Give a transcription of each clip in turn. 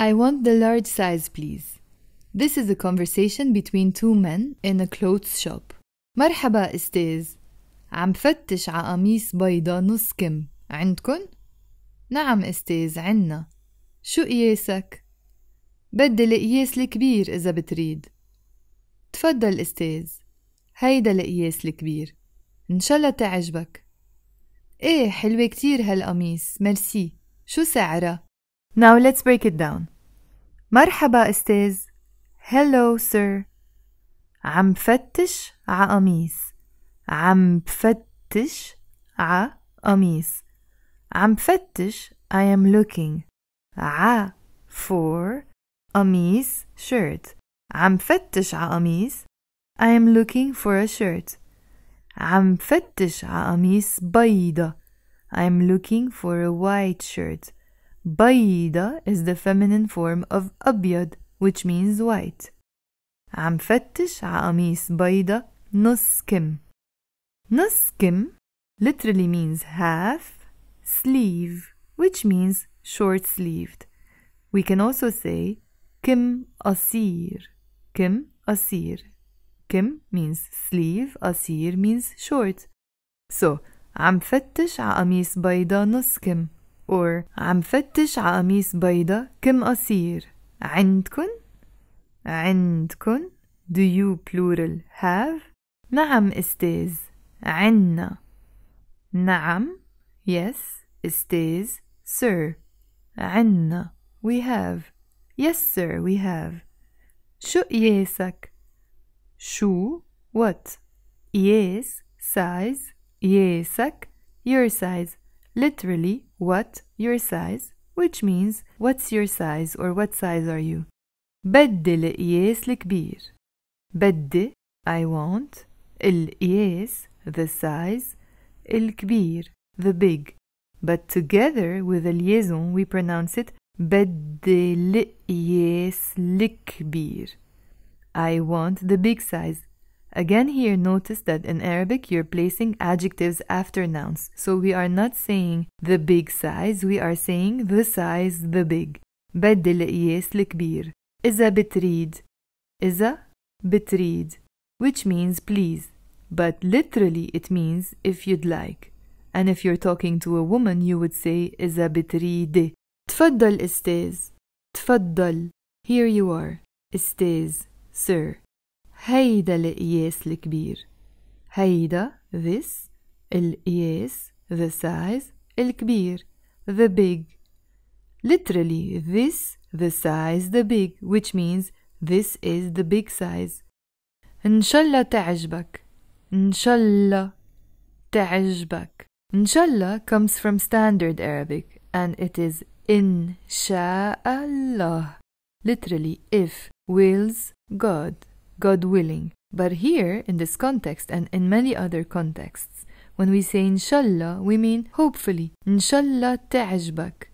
I want the large size, please. This is a conversation between two men in a clothes shop. مرحبا أستاذ. عم فتش على قميص بيضة نص كم. عندكن؟ نعم أستاذ عنا. شو قياسك؟ بدي القياس الكبير إذا بتريد. تفضل أستاذ. هيدا القياس الكبير. إن شاء الله تعجبك. إيه حلوة كتير هالقميص ميرسي. شو سعرها؟ Now let's break it down. مرحبا أستاذ. Hello sir. عم فتش ع قميص. عم فتش ع قميص. عم فتش I am looking. ع for قميص shirt. عم فتش ع قميص. I am looking for a shirt. عم فتش ع قميص بيضة. I am looking for a white shirt. Bayida is the feminine form of أبيض which means white عم فتش عقميص بيضة نص كم نص كم literally means half sleeve which means short sleeved we can also say كم asir. كم asir. كم means sleeve Asir means short so عم فتش عقميص بيضة نص كم or عم فتش على قميص بيضة كم قصير عندكن عندكن do you plural have نعم استاذ عنا نعم yes استاذ sir عنا we have yes sir we have شو قياسك شو what yes size قياسك your size literally what your size, which means what's your size or what size are you. بدي القياس الكبير. بدي I want القياس the size الكبير the big but together with the liaison we pronounce it بدي القياس الكبير. I want the big size Again here, notice that in Arabic you're placing adjectives after nouns. So we are not saying the big size, we are saying the size the big. بدل قياس الكبير. إذا بتريد. إذا بتريد. Which means please. But literally it means if you'd like. And if you're talking to a woman you would say إذا بتريد. تفضل استاذ. تفضل. Here you are. استاذ. Sir. هيدا القياس الكبير هيدا this القياس the size الكبير the big literally this the size the big which means this is the big size إن شاء الله تعجبك إن شاء الله تعجبك Inshallah comes from Standard Arabic and it is Inshallah. literally if wills God. God willing. But here, in this context and in many other contexts, when we say inshallah, we mean hopefully. Inshallah ta'ajbak.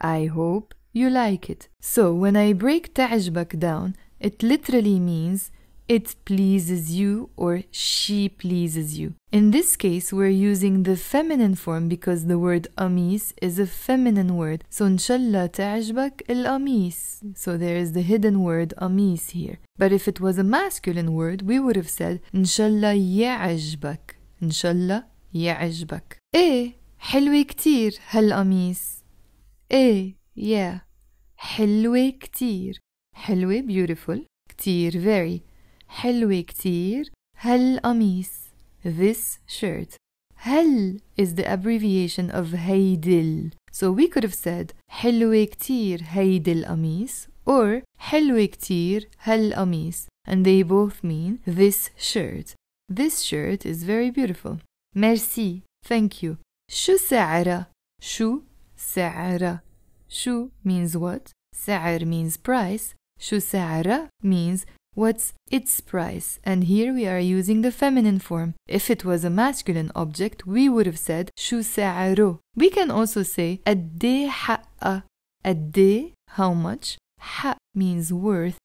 I hope you like it. So when I break ta'ajbak down, it literally means it pleases you or she pleases you. In this case, we're using the feminine form because the word amis is a feminine word. So inshallah تعجبك amis. So there is the hidden word amis here. But if it was a masculine word, we would have said inshallah يعجبك. inshallah يعجبك. Eh, حلوة كتير هالقميص. Eh, yeah حلوة كتير. حلوة beautiful. كتير very. حلوة كتير هالقميص this shirt هل is the abbreviation of هيدل so we could have said حلوة كتير هيدي القميص or حلوة كتير هالقميص and they both mean this shirt this shirt is very beautiful merci thank you شو سعره شو سعره شو means what سعر means price شو سعره means What's its price? And here we are using the feminine form. If it was a masculine object, we would have said شو سعره. We can also say قد حق. قد how much. حق means worth.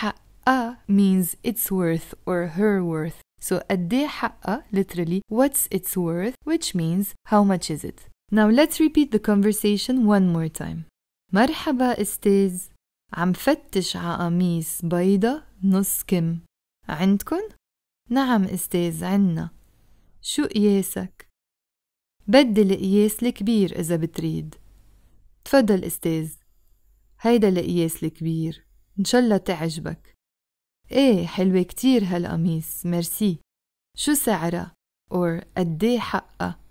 حق means its worth or her worth. So قد حق literally what's its worth, which means how much is it. Now let's repeat the conversation one more time. مرحبا استاذ عم فتش ع قميص نص كم عندكن؟ نعم أستاذ عنا شو قياسك؟ بدي القياس الكبير إذا بتريد تفضل أستاذ هيدا القياس الكبير إن شاء الله تعجبك ايه حلوة كتير هالقميص ميرسي شو سعرها؟ أور قديه حقها؟